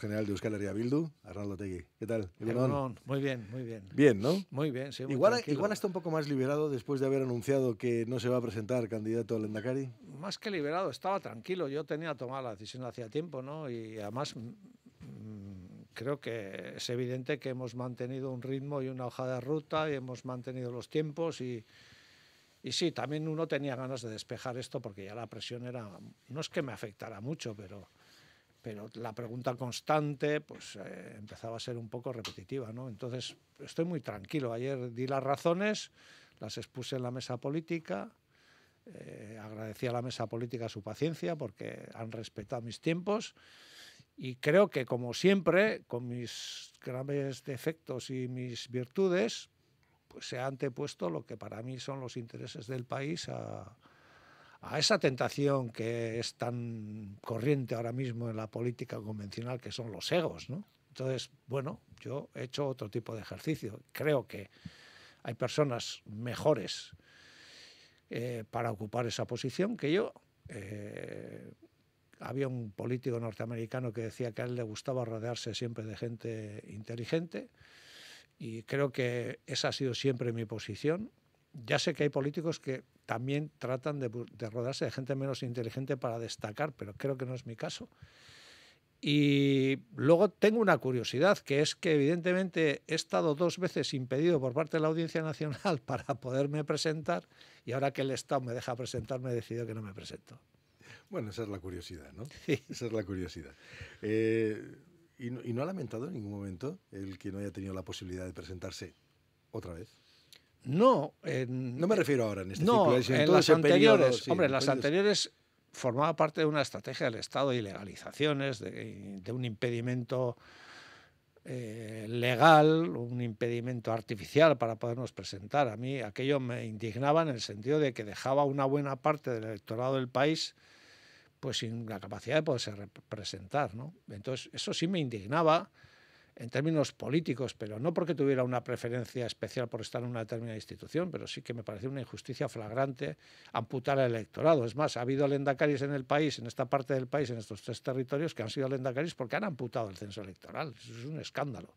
general de Euskal Herria Bildu, Arnaldo Tegui. ¿Qué tal? muy bien, muy bien. Bien, ¿no? Muy bien, sí. igual, igual está un poco más liberado después de haber anunciado que no se va a presentar candidato al Endacari. Más que liberado, estaba tranquilo. Yo tenía tomada la decisión hacía tiempo, ¿no? Y además mm, mm, creo que es evidente que hemos mantenido un ritmo y una hoja de ruta y hemos mantenido los tiempos y, y sí, también uno tenía ganas de despejar esto porque ya la presión era, no es que me afectara mucho, pero pero la pregunta constante pues eh, empezaba a ser un poco repetitiva, ¿no? Entonces estoy muy tranquilo. Ayer di las razones, las expuse en la mesa política, eh, agradecí a la mesa política su paciencia porque han respetado mis tiempos y creo que como siempre, con mis graves defectos y mis virtudes, pues se ha antepuesto lo que para mí son los intereses del país a, a esa tentación que es tan corriente ahora mismo en la política convencional, que son los egos, Entonces, bueno, yo he hecho otro tipo de ejercicio. Creo que hay personas mejores eh, para ocupar esa posición que yo. Eh, había un político norteamericano que decía que a él le gustaba rodearse siempre de gente inteligente y creo que esa ha sido siempre mi posición ya sé que hay políticos que también tratan de, rodarse de gente menos inteligente para destacar, pero creo que no es mi caso. Y luego tengo una curiosidad, que es que evidentemente he estado dos veces impedido por parte de la Audiencia Nacional para poderme presentar y ahora que el Estado me deja presentarme he decidido que no me presento. Bueno, esa es la curiosidad, ¿no? Sí. Esa es la curiosidad. Eh, ¿Y no ha lamentado en ningún momento el que no haya tenido la posibilidad de presentarse otra vez? No, en, no me refiero ahora en este no, en, las anteriores, hombre, las anteriores formaba parte de una estrategia del Estado de ilegalizaciones, de, un impedimento eh, legal, un impedimento artificial para podernos presentar. A mí aquello me indignaba en el sentido de que dejaba una buena parte del electorado del país pues sin la capacidad de poderse representar. Entonces, eso sí me indignaba en términos políticos, pero no porque tuviera una preferencia especial por estar en una determinada institución, pero sí que me parece una injusticia flagrante amputar al electorado. Es más, ha habido lendacaris en el país, en esta parte del país, en estos tres territorios, que han sido lendacaris porque han amputado el censo electoral. Eso es un escándalo.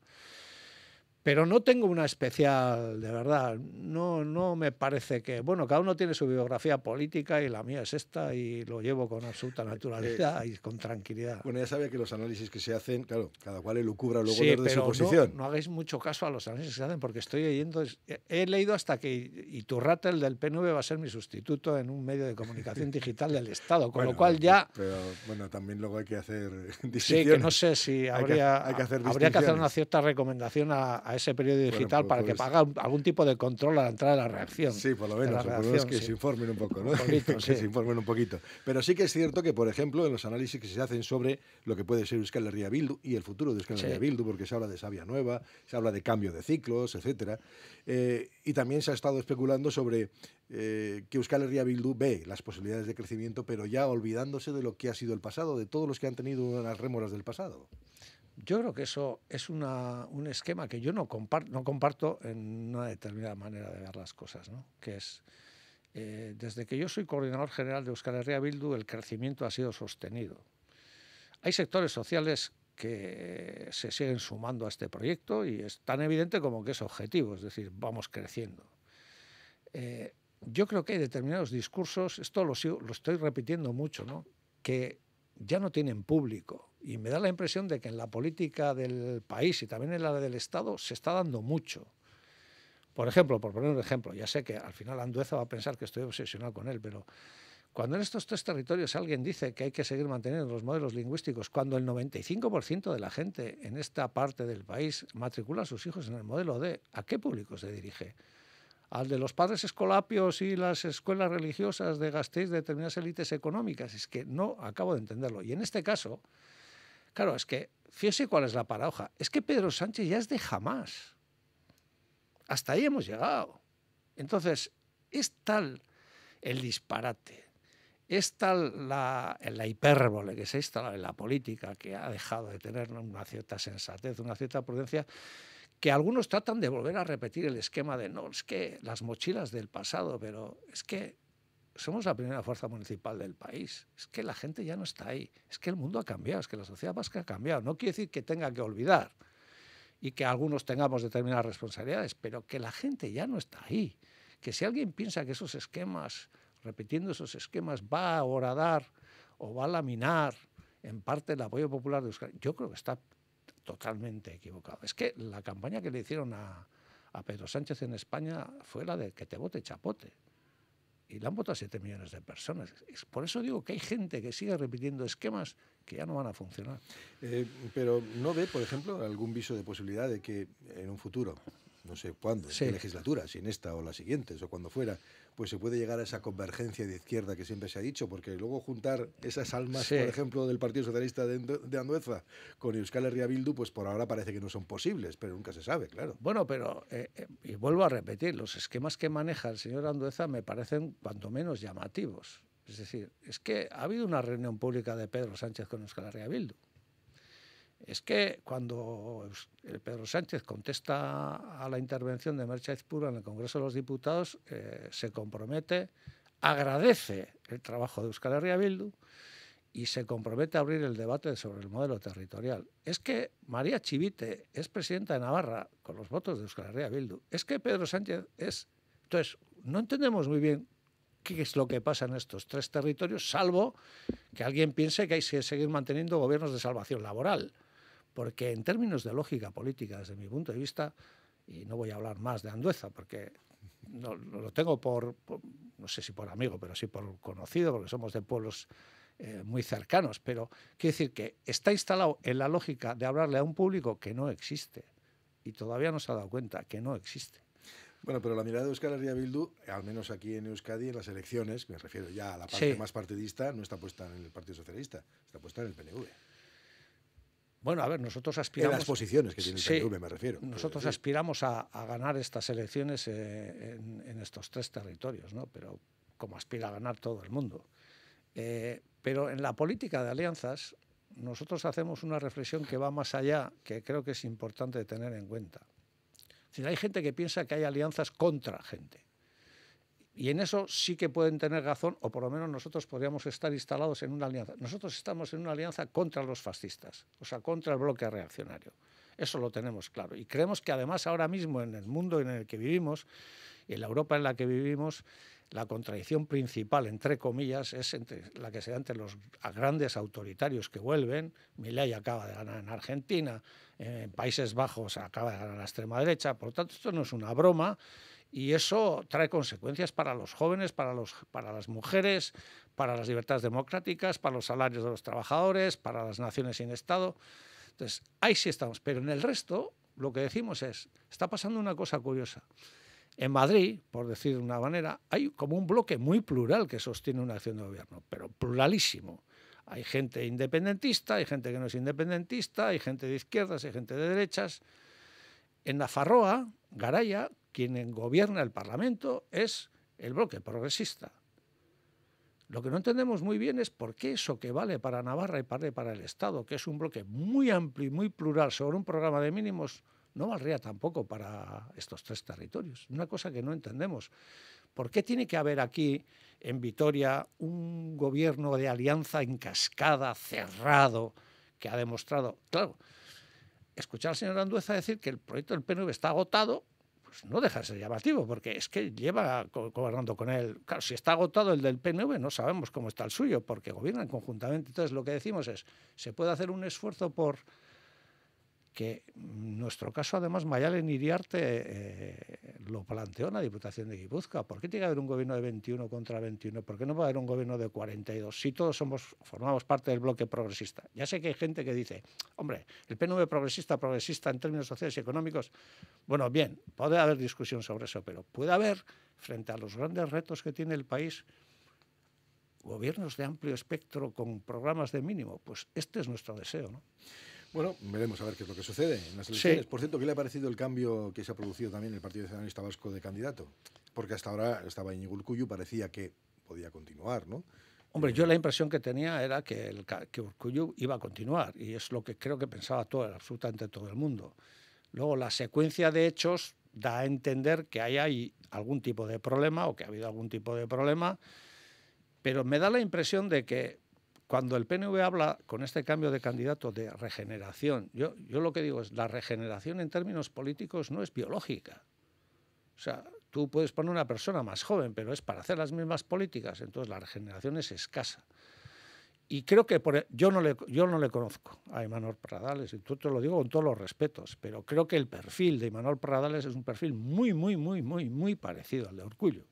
Pero no tengo una especial, de verdad. No, no me parece que. Bueno, cada uno tiene su biografía política y la mía es esta y lo llevo con absoluta eh, naturalidad eh, y con tranquilidad. Bueno, ya sabía que los análisis que se hacen, claro, cada cual elucubra luego desde su posición. No, no, hagáis mucho caso a los análisis que se hacen porque estoy leyendo. Eh, he leído hasta que tu el del PNV, va a ser mi sustituto en un medio de comunicación digital del Estado, con lo cual ya. Pero bueno, también luego hay que hacer. Sí, que no sé si habría, hay que, hacer habría que hacer una cierta recomendación a ese periodo digital pues para que haga algún tipo de control a la entrada de la reacción. Sí, por lo menos, que se informen un poco, ¿no? que se informen un poquito. Pero sí que es cierto que, por ejemplo, en los análisis que se hacen sobre lo que puede ser Euskal Herria Bildu y el futuro de Euskal Herria Bildu, porque se habla de Sabia Nueva, se habla de cambio de ciclos, etcétera, eh, y también se ha estado especulando sobre eh, que Euskal Herria Bildu ve las posibilidades de crecimiento, pero ya olvidándose de lo que ha sido el pasado, de todos los que han tenido las rémoras del pasado. Yo creo que eso es una, un esquema que yo no comparto, no comparto en una determinada manera de ver las cosas, ¿no? que es, eh, desde que yo soy coordinador general de Euskal Herria Bildu, el crecimiento ha sido sostenido. Hay sectores sociales que se siguen sumando a este proyecto y es tan evidente como que es objetivo, es decir, vamos creciendo. Eh, yo creo que hay determinados discursos, esto lo, lo estoy repitiendo mucho, ¿no? que ya no tienen público y me da la impresión de que en la política del país y también en la del Estado se está dando mucho. Por ejemplo, por poner un ejemplo, ya sé que al final Andueza va a pensar que estoy obsesionado con él, pero cuando en estos tres territorios alguien dice que hay que seguir manteniendo los modelos lingüísticos, cuando el 95% de la gente en esta parte del país matricula a sus hijos en el modelo D, ¿a qué público se dirige? ¿Al de los padres escolapios y las escuelas religiosas de gastéis de determinadas élites económicas? Es que no acabo de entenderlo. Y en este caso, Claro, es que, fíjese cuál es la paradoja. Es que Pedro Sánchez ya es de jamás. Hasta ahí hemos llegado. Entonces, es tal el disparate, es tal la, hipérbole que se ha instalado en la política, que ha dejado de tener una cierta sensatez, una cierta prudencia, que algunos tratan de volver a repetir el esquema de no, es que las mochilas del pasado, pero es que somos la primera fuerza municipal del país. Es que la gente ya no está ahí. Es que el mundo ha cambiado, es que la sociedad vasca ha cambiado. No quiere decir que tenga que olvidar y que algunos tengamos determinadas responsabilidades, pero que la gente ya no está ahí. Que si alguien piensa que esos esquemas, repitiendo esos esquemas, va a horadar o va a laminar en parte el apoyo popular de Euskadi, yo creo que está totalmente equivocado. Es que la campaña que le hicieron a, a Pedro Sánchez en España fue la de que te vote chapote y la han votado 7 millones de personas. Por eso digo que hay gente que sigue repitiendo esquemas que ya no van a funcionar. Eh, pero ¿no ve, por ejemplo, algún viso de posibilidad de que en un futuro, no sé cuándo, en legislatura, si en esta o las siguientes o cuando fuera, pues se puede llegar a esa convergencia de izquierda que siempre se ha dicho, porque luego juntar esas almas, por ejemplo, del Partido Socialista de, Andueza con Euskal Herria pues por ahora parece que no son posibles, pero nunca se sabe, claro. Bueno, pero, eh, eh, y vuelvo a repetir, los esquemas que maneja el señor Andueza me parecen cuanto menos llamativos. Es decir, es que ha habido una reunión pública de Pedro Sánchez con Euskal Herria es que cuando Pedro Sánchez contesta a la intervención de Mercha Pura en el Congreso de los Diputados, eh, se compromete, agradece el trabajo de Euskal Herria Bildu y se compromete a abrir el debate sobre el modelo territorial. Es que María Chivite es presidenta de Navarra con los votos de Euskal Herria Bildu. Es que Pedro Sánchez es... Entonces, no entendemos muy bien qué es lo que pasa en estos tres territorios, salvo que alguien piense que hay que seguir manteniendo gobiernos de salvación laboral porque en términos de lógica política, desde mi punto de vista, y no voy a hablar más de Andueza, porque lo tengo por, no sé si por amigo, pero sí por conocido, porque somos de pueblos eh, muy cercanos, pero quiero decir que está instalado en la lógica de hablarle a un público que no existe y todavía no se ha dado cuenta que no existe. Bueno, pero la mirada de Euskal Herria Bildu, al menos aquí en Euskadi, en las elecciones, me refiero ya a la parte más partidista, no está puesta en el Partido Socialista, está puesta en el PNV. Bueno, a ver, nosotros aspiramos. las posiciones que tiene me refiero. Nosotros aspiramos a, ganar estas elecciones eh, en, estos tres territorios, ¿no? Pero como aspira a ganar todo el mundo. Eh, pero en la política de alianzas, nosotros hacemos una reflexión que va más allá, que creo que es importante tener en cuenta. Si hay gente que piensa que hay alianzas contra gente. Y en eso sí que pueden tener razón, o por lo menos nosotros podríamos estar instalados en una alianza. Nosotros estamos en una alianza contra los fascistas, o sea, contra el bloque reaccionario. Eso lo tenemos claro. Y creemos que además ahora mismo en el mundo en el que vivimos, y en la Europa en la que vivimos, la contradicción principal, entre comillas, es entre, la que se da entre los grandes autoritarios que vuelven. Milay acaba de ganar en Argentina, eh, en Países Bajos acaba de ganar la extrema derecha. Por lo tanto, esto no es una broma y eso trae consecuencias para los jóvenes, para, los, para las mujeres, para las libertades democráticas, para los salarios de los trabajadores, para las naciones sin Estado. Entonces, ahí sí estamos, pero en el resto lo que decimos es, está pasando una cosa curiosa. En Madrid, por decir de una manera, hay como un bloque muy plural que sostiene una acción de gobierno, pero pluralísimo. Hay gente independentista, hay gente que no es independentista, hay gente de izquierdas, hay gente de derechas. En La Nafarroa, Garaya quien gobierna el Parlamento es el bloque progresista. Lo que no entendemos muy bien es por qué eso que vale para Navarra y vale para el Estado, que es un bloque muy amplio y muy plural sobre un programa de mínimos, no valdría tampoco para estos tres territorios. Una cosa que no entendemos. ¿Por qué tiene que haber aquí, en Vitoria, un gobierno de alianza en cascada, cerrado, que ha demostrado... Claro, escuchar al señor Andueza decir que el proyecto del PNV está agotado pues no deja de ser llamativo, porque es que lleva gobernando con él. Claro, si está agotado el del PNV, no sabemos cómo está el suyo, porque gobiernan conjuntamente. Entonces, lo que decimos es, se puede hacer un esfuerzo por que nuestro caso, además, Mayalen Iriarte eh, lo planteó en la Diputación de Guipúzcoa. ¿Por qué tiene que haber un gobierno de 21 contra 21? ¿Por qué no puede haber un gobierno de 42 si todos somos, formamos parte del bloque progresista? Ya sé que hay gente que dice, hombre, el PNV progresista, progresista en términos sociales y económicos. Bueno, bien, puede haber discusión sobre eso, pero puede haber, frente a los grandes retos que tiene el país, gobiernos de amplio espectro con programas de mínimo. Pues este es nuestro deseo, ¿no? Bueno, veremos a ver qué es lo que sucede en las elecciones. Por cierto, ¿qué le ha parecido el cambio que se ha producido también en el Partido Nacionalista Vasco de candidato? Porque hasta ahora estaba Iñigo Urcuyu, parecía que podía continuar, ¿no? Hombre, yo la impresión que tenía era que, el, Urcuyu iba a continuar y es lo que creo que pensaba absolutamente todo el mundo. Luego, la secuencia de hechos da a entender que ahí hay algún tipo de problema o que ha habido algún tipo de problema, pero me da la impresión de que cuando el PNV habla con este cambio de candidato de regeneración, yo, yo lo que digo es, la regeneración en términos políticos no es biológica. O sea, tú puedes poner una persona más joven, pero es para hacer las mismas políticas, entonces la regeneración es escasa. Y creo que por, e, yo, no le, yo no le conozco a Emanuel Pradales, y tú te lo digo con todos los respetos, pero creo que el perfil de Emanuel Pradales es un perfil muy, muy, muy, muy, muy parecido al de Orgullo.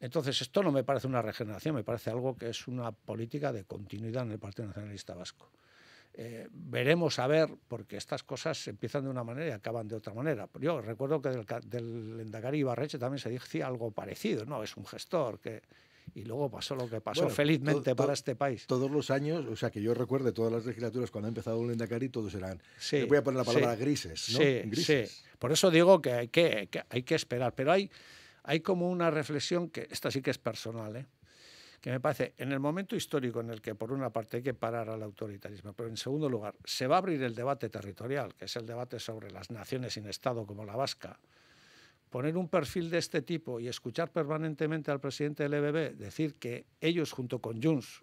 Entonces, esto no me parece una regeneración, me parece algo que es una política de continuidad en el Partido Nacionalista Vasco. Eh, veremos a ver, porque estas cosas empiezan de una manera y acaban de otra manera. Yo recuerdo que del, del y Ibarreche también se decía algo parecido, ¿no? Es un gestor que... Y luego pasó lo que pasó, felizmente para este país. Todos los años, o sea, que yo recuerdo todas las legislaturas cuando ha empezado el Endacari, todos eran, sí, voy a poner la palabra grises, ¿no? Sí, grises. Por eso digo que hay que hay que esperar, pero hay hay como una reflexión que esta sí que es personal, ¿eh? que me parece, en el momento histórico en el que por una parte hay que parar al autoritarismo, pero en segundo lugar, se va a abrir el debate territorial, que es el debate sobre las naciones sin Estado como la vasca, poner un perfil de este tipo y escuchar permanentemente al presidente del EBB decir que ellos junto con Junts,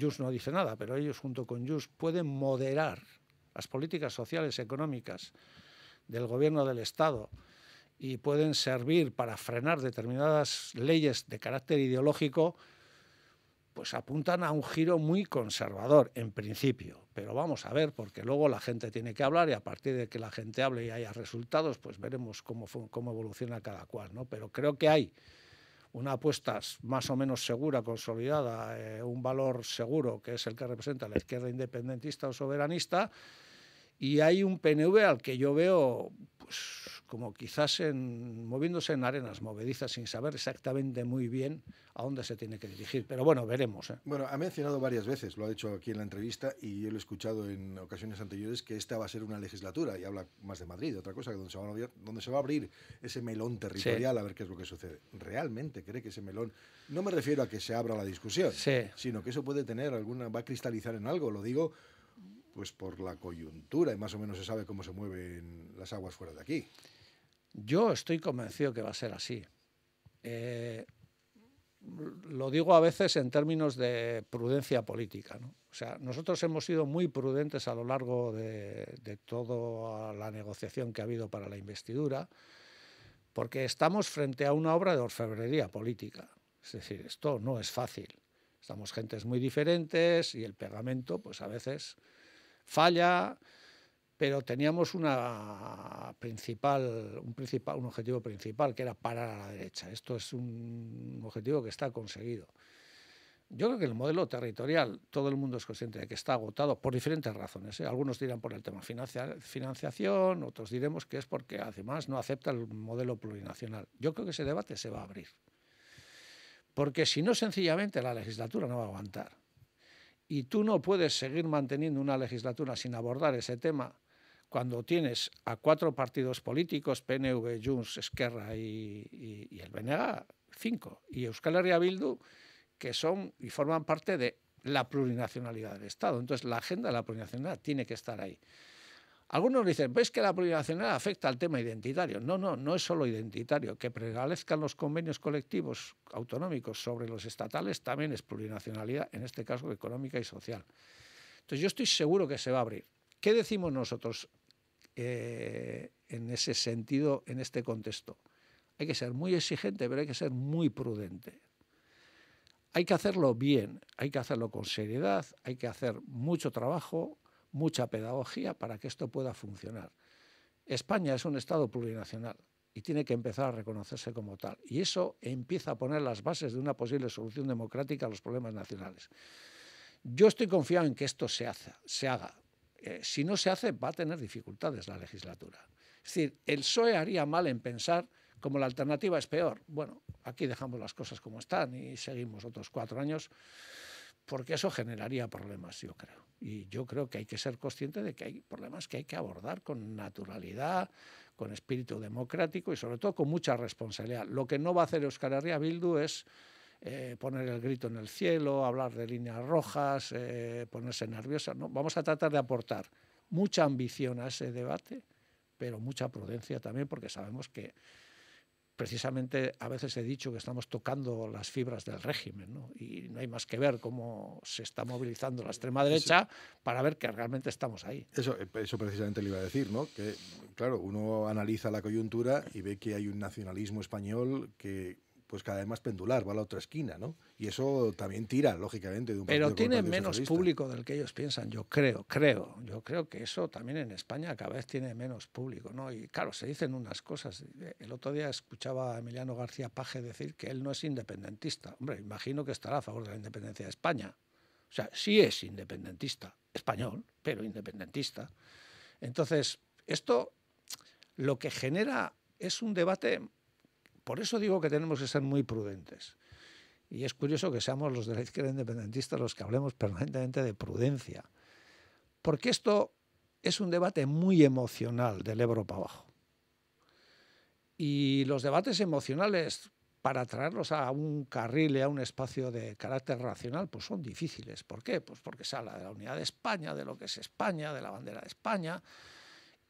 Junts no dice nada, pero ellos junto con Junts pueden moderar las políticas sociales y económicas del gobierno del Estado y pueden servir para frenar determinadas leyes de carácter ideológico, pues apuntan a un giro muy conservador en principio. Pero vamos a ver, porque luego la gente tiene que hablar y a partir de que la gente hable y haya resultados, pues veremos cómo, cómo evoluciona cada cual. ¿no? Pero creo que hay una apuesta más o menos segura, consolidada, eh, un valor seguro que es el que representa la izquierda independentista o soberanista, y hay un PNV al que yo veo pues, como quizás en, moviéndose en arenas movedizas sin saber exactamente muy bien a dónde se tiene que dirigir. Pero bueno, veremos. ¿eh? Bueno, ha mencionado varias veces, lo ha dicho aquí en la entrevista y yo lo he escuchado en ocasiones anteriores, que esta va a ser una legislatura y habla más de Madrid, otra cosa, donde se, va a abrir, se va a abrir ese melón territorial a ver qué es lo que sucede. ¿Realmente cree que ese melón, no me refiero a que se abra la discusión, sino que eso puede tener alguna, va a cristalizar en algo, lo digo pues por la coyuntura y más o menos se sabe cómo se mueven las aguas fuera de aquí. Yo estoy convencido que va a ser así. Eh, lo digo a veces en términos de prudencia política. O sea, nosotros hemos sido muy prudentes a lo largo de, toda la negociación que ha habido para la investidura, porque estamos frente a una obra de orfebrería política. Es decir, esto no es fácil. Estamos gentes muy diferentes y el pegamento, pues a veces falla pero teníamos una principal, un, principal, un objetivo principal, que era parar a la derecha. Esto es un objetivo que está conseguido. Yo creo que el modelo territorial, todo el mundo es consciente de que está agotado por diferentes razones. ¿eh? Algunos dirán por el tema financiación, otros diremos que es porque además no acepta el modelo plurinacional. Yo creo que ese debate se va a abrir. Porque si no, sencillamente la legislatura no va a aguantar. Y tú no puedes seguir manteniendo una legislatura sin abordar ese tema cuando tienes a cuatro partidos políticos, PNV, Junts, Esquerra y, el BNG, cinco, y Euskal Herria Bildu, que son y forman parte de la plurinacionalidad del Estado. Entonces, la agenda de la plurinacionalidad tiene que estar ahí. Algunos dicen, ¿ves pues que la plurinacionalidad afecta al tema identitario? No, no, no es solo identitario. Que prevalezcan los convenios colectivos autonómicos sobre los estatales también es plurinacionalidad, en este caso económica y social. Entonces, yo estoy seguro que se va a abrir. ¿Qué decimos nosotros? Eh, en ese sentido, en este contexto. Hay que ser muy exigente, pero hay que ser muy prudente. Hay que hacerlo bien, hay que hacerlo con seriedad, hay que hacer mucho trabajo, mucha pedagogía para que esto pueda funcionar. España es un Estado plurinacional y tiene que empezar a reconocerse como tal. Y eso empieza a poner las bases de una posible solución democrática a los problemas nacionales. Yo estoy confiado en que esto se haga, eh, si no se hace va a tener dificultades la legislatura. Es decir, el PSOE haría mal en pensar como la alternativa es peor. Bueno, aquí dejamos las cosas como están y seguimos otros cuatro años porque eso generaría problemas, yo creo. Y yo creo que hay que ser consciente de que hay problemas que hay que abordar con naturalidad, con espíritu democrático y sobre todo con mucha responsabilidad. Lo que no va a hacer Euskal Herria Bildu es eh, poner el grito en el cielo, hablar de líneas rojas, eh, ponerse nerviosa. ¿no? Vamos a tratar de aportar mucha ambición a ese debate, pero mucha prudencia también, porque sabemos que precisamente a veces he dicho que estamos tocando las fibras del régimen, ¿no? y no hay más que ver cómo se está movilizando la extrema derecha para ver que realmente estamos ahí. Eso, eh, eso precisamente le iba a decir, ¿no? que claro, uno analiza la coyuntura y ve que hay un nacionalismo español que pues cada vez más pendular, va a la otra esquina, ¿no? Y eso también tira, lógicamente, de un Pero tiene menos público del que ellos piensan, yo creo, creo. Yo creo que eso también en España cada vez tiene menos público, ¿no? Y claro, se dicen unas cosas. El otro día escuchaba a Emiliano García Paje decir que él no es independentista. Hombre, imagino que estará a favor de la independencia de España. O sea, sí es independentista, español, pero independentista. Entonces, esto lo que genera es un debate por eso digo que tenemos que ser muy prudentes. Y es curioso que seamos los de la izquierda independentista los que hablemos permanentemente de prudencia. Porque esto es un debate muy emocional del Ebro para abajo. Y los debates emocionales, para traerlos a un carril y a un espacio de carácter racional, pues son difíciles. ¿Por qué? Pues porque se habla de la unidad de España, de lo que es España, de la bandera de España.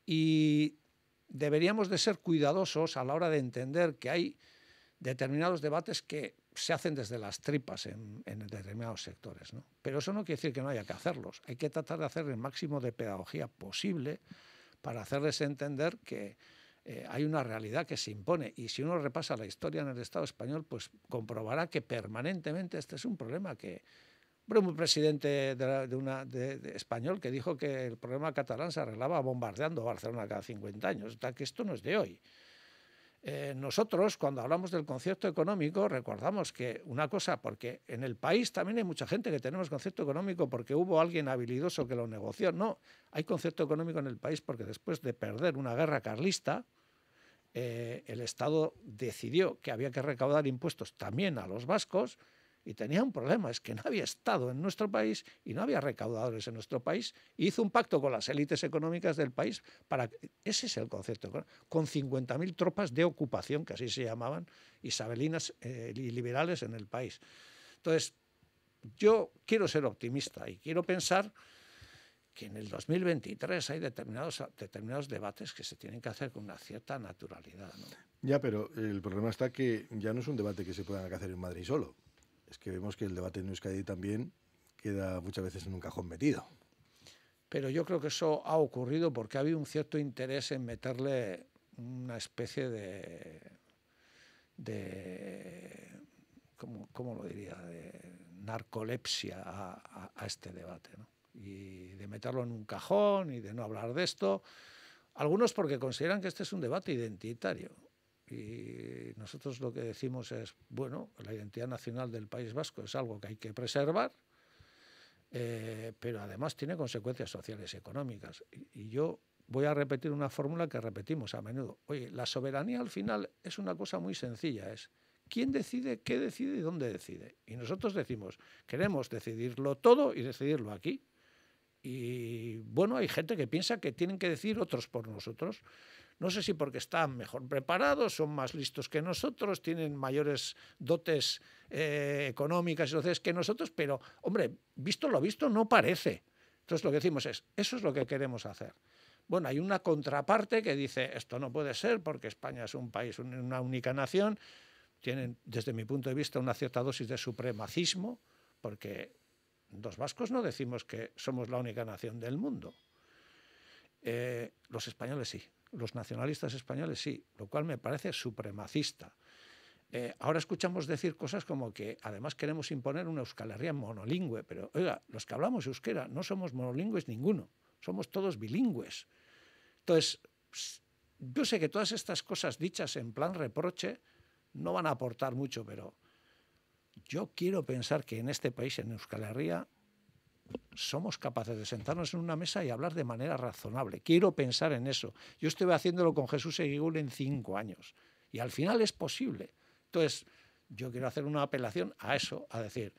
Y deberíamos de ser cuidadosos a la hora de entender que hay determinados debates que se hacen desde las tripas en, determinados sectores. Pero eso no quiere decir que no haya que hacerlos. Hay que tratar de hacer el máximo de pedagogía posible para hacerles entender que eh, hay una realidad que se impone. Y si uno repasa la historia en el Estado español, pues comprobará que permanentemente este es un problema que, un presidente español que dijo que el problema catalán se arreglaba bombardeando Barcelona cada 50 años, hasta que esto no es de hoy. Eh, nosotros, cuando hablamos del concierto económico, recordamos que una cosa, porque en el país también hay mucha gente que tenemos concepto económico porque hubo alguien habilidoso que lo negoció. No, hay concierto económico en el país porque después de perder una guerra carlista, eh, el Estado decidió que había que recaudar impuestos también a los vascos y tenía un problema, es que no había Estado en nuestro país y no había recaudadores en nuestro país, hizo un pacto con las élites económicas del país para... Ese es el concepto, con 50.000 tropas de ocupación, que así se llamaban, isabelinas y eh, liberales en el país. Entonces, yo quiero ser optimista y quiero pensar que en el 2023 hay determinados, determinados debates que se tienen que hacer con una cierta naturalidad. Ya, pero el problema está que ya no es un debate que se pueda hacer en Madrid solo es que vemos que el debate en Euskadi también queda muchas veces en un cajón metido. Pero yo creo que eso ha ocurrido porque ha habido un cierto interés en meterle una especie de... de ¿cómo, lo diría? De narcolepsia a, este debate. Y de meterlo en un cajón y de no hablar de esto. Algunos porque consideran que este es un debate identitario y nosotros lo que decimos es, bueno, la identidad nacional del País Vasco es algo que hay que preservar, eh, pero además tiene consecuencias sociales y económicas. Y, yo voy a repetir una fórmula que repetimos a menudo. Oye, la soberanía al final es una cosa muy sencilla, es quién decide, qué decide y dónde decide. Y nosotros decimos, queremos decidirlo todo y decidirlo aquí. Y bueno, hay gente que piensa que tienen que decir otros por nosotros. No sé si porque están mejor preparados, son más listos que nosotros, tienen mayores dotes eh, económicas y sociales que nosotros, pero, hombre, visto lo visto, no parece. Entonces lo que decimos es, eso es lo que queremos hacer. Bueno, hay una contraparte que dice, esto no puede ser porque España es un país, una única nación, tienen, desde mi punto de vista, una cierta dosis de supremacismo, porque los vascos no decimos que somos la única nación del mundo. Eh, los españoles sí los nacionalistas españoles sí, lo cual me parece supremacista. Eh, ahora escuchamos decir cosas como que además queremos imponer una Herria monolingüe, pero oiga, los que hablamos euskera no somos monolingües ninguno, somos todos bilingües. Entonces, yo sé que todas estas cosas dichas en plan reproche no van a aportar mucho, pero yo quiero pensar que en este país, en Euskal Herria, somos capaces de sentarnos en una mesa y hablar de manera razonable. Quiero pensar en eso. Yo estuve haciéndolo con Jesús Eguigul en cinco años y al final es posible. Entonces, yo quiero hacer una apelación a eso, a decir,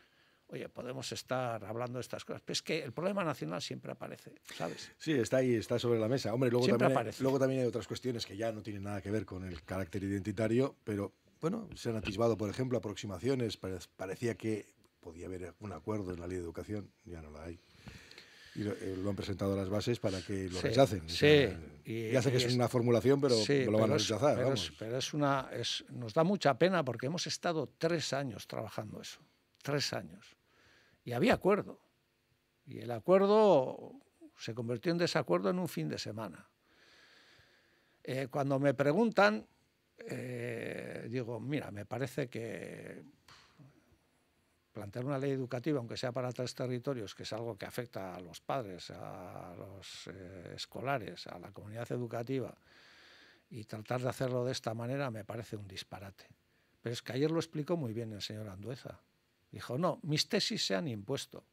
oye, podemos estar hablando de estas cosas. Pero es que el problema nacional siempre aparece, ¿sabes? Sí, está ahí, está sobre la mesa. Hombre, luego, también, luego también hay otras cuestiones que ya no tienen nada que ver con el carácter identitario, pero bueno, se han atisbado, por ejemplo, aproximaciones. Parecía que podía haber un acuerdo en la ley de educación, ya no la hay. Y lo, eh, han presentado las bases para que lo rechacen. y, ya que es, una formulación, pero lo van a rechazar. Pero, pero una, nos da mucha pena porque hemos estado tres años trabajando eso. Tres años. Y había acuerdo. Y el acuerdo se convirtió en desacuerdo en un fin de semana. Eh, cuando me preguntan, eh, digo, mira, me parece que plantear una ley educativa, aunque sea para tres territorios, que es algo que afecta a los padres, a los eh, escolares, a la comunidad educativa, y tratar de hacerlo de esta manera me parece un disparate. Pero es que ayer lo explicó muy bien el señor Andueza. Dijo, no, mis tesis se han impuesto,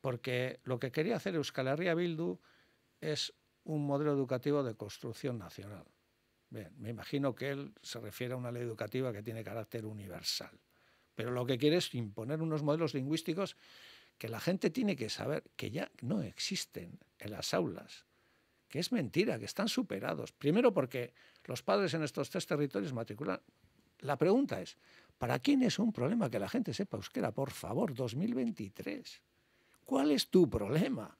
porque lo que quería hacer Euskal Herria Bildu es un modelo educativo de construcción nacional. Bien, me imagino que él se refiere a una ley educativa que tiene carácter universal. Pero lo que quiere es imponer unos modelos lingüísticos que la gente tiene que saber que ya no existen en las aulas, que es mentira, que están superados. Primero porque los padres en estos tres territorios matriculan. La pregunta es, ¿para quién es un problema que la gente sepa euskera? Por favor, 2023. ¿Cuál es tu problema?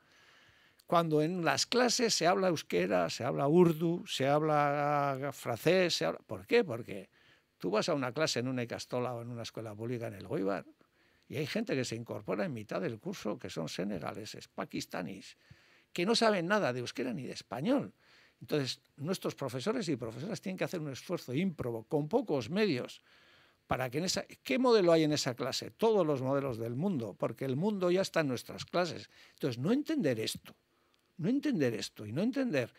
Cuando en las clases se habla euskera, se habla urdu, se habla francés, se habla... ¿Por qué? Porque Tú vas a una clase en una o en una escuela pública en el Goibar y hay gente que se incorpora en mitad del curso que son senegaleses, pakistanis, que no saben nada de euskera ni de español. Entonces, nuestros profesores y profesoras tienen que hacer un esfuerzo ímprobo, con pocos medios, para que en esa... ¿Qué modelo hay en esa clase? Todos los modelos del mundo, porque el mundo ya está en nuestras clases. Entonces, no entender esto, no entender esto y no entender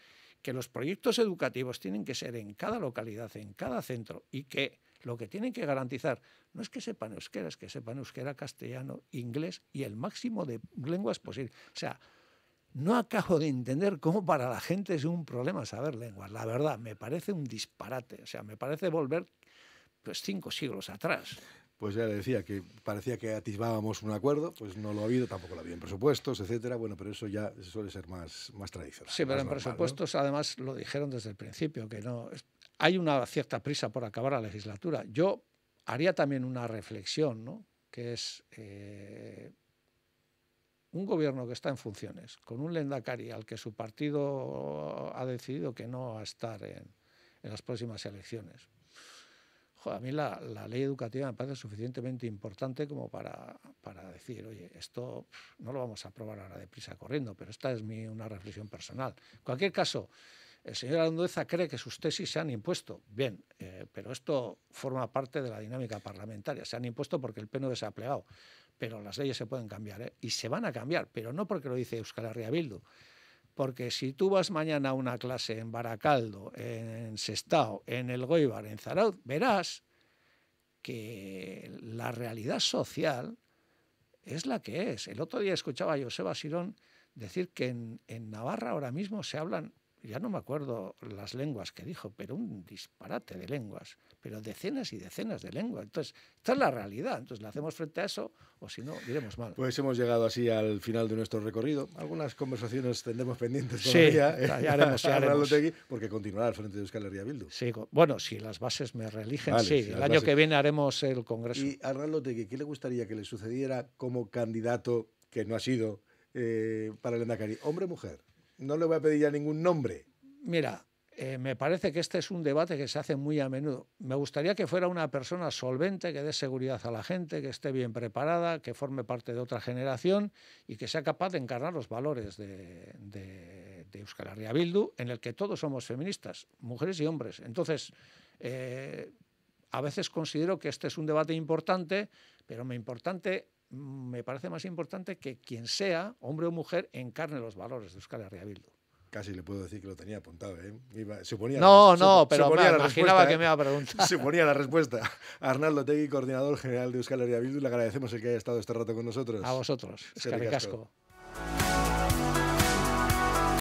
que los proyectos educativos tienen que ser en cada localidad, en cada centro, y que lo que tienen que garantizar no es que sepan euskera, es que sepan euskera, castellano, inglés y el máximo de lenguas posible. O sea, no acabo de entender cómo para la gente es un problema saber lenguas. La verdad, me parece un disparate. O sea, me parece volver pues cinco siglos atrás pues ya le decía que parecía que atisbábamos un acuerdo, pues no lo ha habido, tampoco lo ha habido en presupuestos, etcétera. Bueno, pero eso ya suele ser más, más tradicional. Sí, pero en presupuestos además lo dijeron desde el principio, que no hay una cierta prisa por acabar la legislatura. Yo haría también una reflexión, ¿no? que es eh, un gobierno que está en funciones, con un lendacari al que su partido ha decidido que no va a estar en las próximas elecciones a mí la, ley educativa me parece suficientemente importante como para, para decir, oye, esto no lo vamos a aprobar ahora deprisa corriendo, pero esta es mi, una reflexión personal. En cualquier caso, el señor Andueza cree que sus tesis se han impuesto. Bien, eh, pero esto forma parte de la dinámica parlamentaria. Se han impuesto porque el PNV se ha plegado. Pero las leyes se pueden cambiar ¿eh? y se van a cambiar, pero no porque lo dice Euskal Herria porque si tú vas mañana a una clase en Baracaldo, en Sestao, en El Goibar, en Zarauz, verás que la realidad social es la que es. El otro día escuchaba a Joseba Sirón decir que en, en Navarra ahora mismo se hablan ya no me acuerdo las lenguas que dijo, pero un disparate de lenguas, pero decenas y decenas de lenguas. Entonces, esta es la realidad. Entonces, ¿le hacemos frente a eso o si no, iremos mal? Pues hemos llegado así al final de nuestro recorrido. Algunas conversaciones tendremos pendientes todavía. Sí, eh, ya haremos, Porque continuará al frente de Euskal Herria Bildu. Sí, bueno, si las bases me reeligen, sí. el año que viene haremos el Congreso. ¿Y a Lotegui, qué le gustaría que le sucediera como candidato que no ha sido eh, para el Endacari? ¿Hombre o mujer? No le voy a pedir ya ningún nombre. Mira, eh, me parece que este es un debate que se hace muy a menudo. Me gustaría que fuera una persona solvente, que dé seguridad a la gente, que esté bien preparada, que forme parte de otra generación y que sea capaz de encarnar los valores de, Euskal Herria Bildu, en el que todos somos feministas, mujeres y hombres. Entonces, eh, a veces considero que este es un debate importante, pero me importante me parece más importante que quien sea, hombre o mujer, encarne los valores de Euskal Herria Bildu. Casi le puedo decir que lo tenía apuntado, ¿eh? no, no, pero me imaginaba que me iba a ¿eh? preguntar. Suponía la respuesta. Arnaldo Tegui, coordinador general de Euskal Herria Bildu, le agradecemos el que haya estado este rato con nosotros. A vosotros. Euskal Casco.